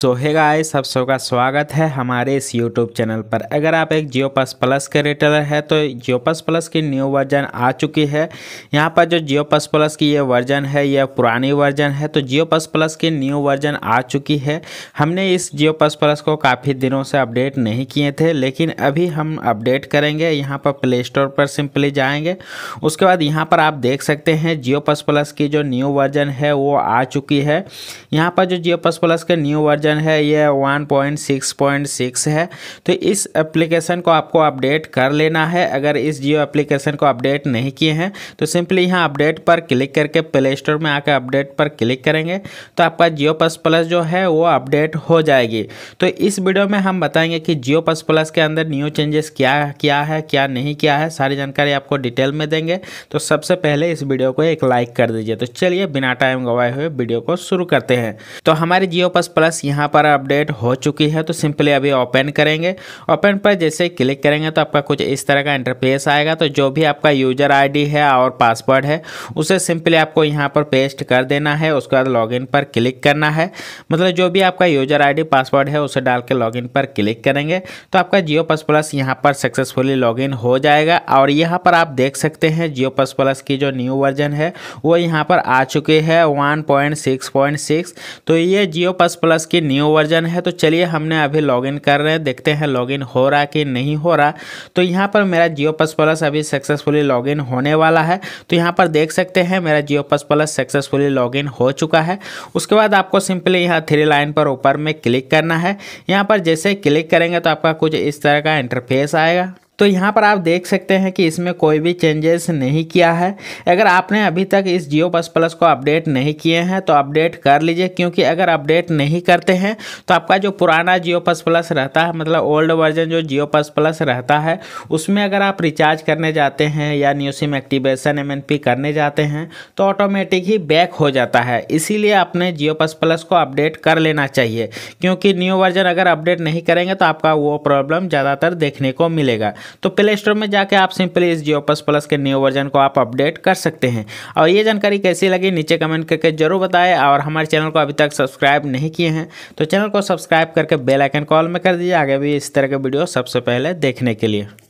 तो है गाइस सब सबका स्वागत है हमारे इस यूट्यूब चैनल पर अगर आप एक जियो पास प्लस के रिटेलर है तो जियो पास प्लस की न्यू वर्जन आ चुकी है यहाँ पर जो जियो पास प्लस की ये वर्जन है यह पुरानी वर्जन है तो जियो पास प्लस की न्यू वर्जन आ चुकी है हमने इस जियो पास प्लस को काफ़ी दिनों से अपडेट नहीं किए थे लेकिन अभी हम अपडेट करेंगे यहाँ पर प्ले स्टोर पर सिंपली जाएँगे उसके बाद यहाँ पर आप देख सकते हैं जियो पास प्लस की जो न्यू वर्जन है वो आ चुकी है यहाँ पर जो जियो पास प्लस के न्यू वर्जन वर्जन है यह 1.6.6 है तो इस एप्लीकेशन को आपको अपडेट कर लेना है अगर इस जियो एप्लीकेशन को अपडेट नहीं किए हैं तो सिंपली यहाँ अपडेट पर क्लिक करके प्ले स्टोर में आकर अपडेट पर क्लिक करेंगे तो आपका जियो पस प्लस जो है वो अपडेट हो जाएगी तो इस वीडियो में हम बताएंगे कि जियो पस प्लस के अंदर न्यू चेंजेस क्या क्या है क्या नहीं क्या है सारी जानकारी आपको डिटेल में देंगे तो सबसे पहले इस वीडियो को एक लाइक कर दीजिए तो चलिए बिना टाइम गवाए हुए वीडियो को शुरू करते हैं तो हमारे जियो पस प्लस यहाँ यहाँ पर अपडेट हो चुकी है तो सिंपली अभी ओपन करेंगे ओपन पर जैसे क्लिक करेंगे तो आपका कुछ इस तरह का इंटरफेस आएगा तो जो भी आपका यूजर आईडी है और पासवर्ड है उसे सिंपली आपको यहाँ पर पेस्ट कर देना है उसके बाद लॉगिन पर क्लिक करना है मतलब जो भी आपका यूजर आई पासवर्ड है उसे डाल के लॉगिन पर क्लिक करेंगे तो आपका जियो पस प्लस यहाँ पर सक्सेसफुली लॉगिन हो जाएगा और यहाँ पर आप देख सकते हैं जियो पस प्लस की जो न्यू वर्जन है वो यहाँ पर आ चुकी है 1.6.6 तो ये जियो पस प्लस की न्यू वर्जन है तो चलिए हमने अभी लॉगिन कर रहे हैं देखते हैं लॉगिन हो रहा कि नहीं हो रहा तो यहाँ पर मेरा जियो पस प्लस अभी सक्सेसफुली लॉगिन होने वाला है तो यहाँ पर देख सकते हैं मेरा जियो पस प्लस सक्सेसफुली लॉगिन हो चुका है उसके बाद आपको सिंपली यहाँ थ्री लाइन पर ऊपर में क्लिक करना है यहाँ पर जैसे क्लिक करेंगे तो आपका कुछ इस तरह का इंटरफेस आएगा तो यहाँ पर आप देख सकते हैं कि इसमें कोई भी चेंजेस नहीं किया है अगर आपने अभी तक इस जियो बस प्लस को अपडेट नहीं किए हैं तो अपडेट कर लीजिए क्योंकि अगर अपडेट नहीं करते हैं तो आपका जो पुराना जियो बस प्लस रहता है मतलब ओल्ड वर्जन जो जियो बस प्लस रहता है उसमें अगर आप रिचार्ज करने जाते हैं या न्यू सिम एक्टिवेशन एम करने जाते हैं तो ऑटोमेटिक ही बैक हो जाता है इसीलिए आपने जियो बस प्लस को अपडेट कर लेना चाहिए क्योंकि न्यू वर्जन अगर अपडेट नहीं करेंगे तो आपका वो प्रॉब्लम ज़्यादातर देखने को मिलेगा तो प्ले स्टोर में जाकर आप सिंपली इस जियो पस प्लस के न्यू वर्जन को आप अपडेट कर सकते हैं और ये जानकारी कैसी लगी नीचे कमेंट करके जरूर बताएं और हमारे चैनल को अभी तक सब्सक्राइब नहीं किए हैं तो चैनल को सब्सक्राइब करके बेलाइकन कॉल में कर दीजिए आगे भी इस तरह के वीडियो सबसे पहले देखने के लिए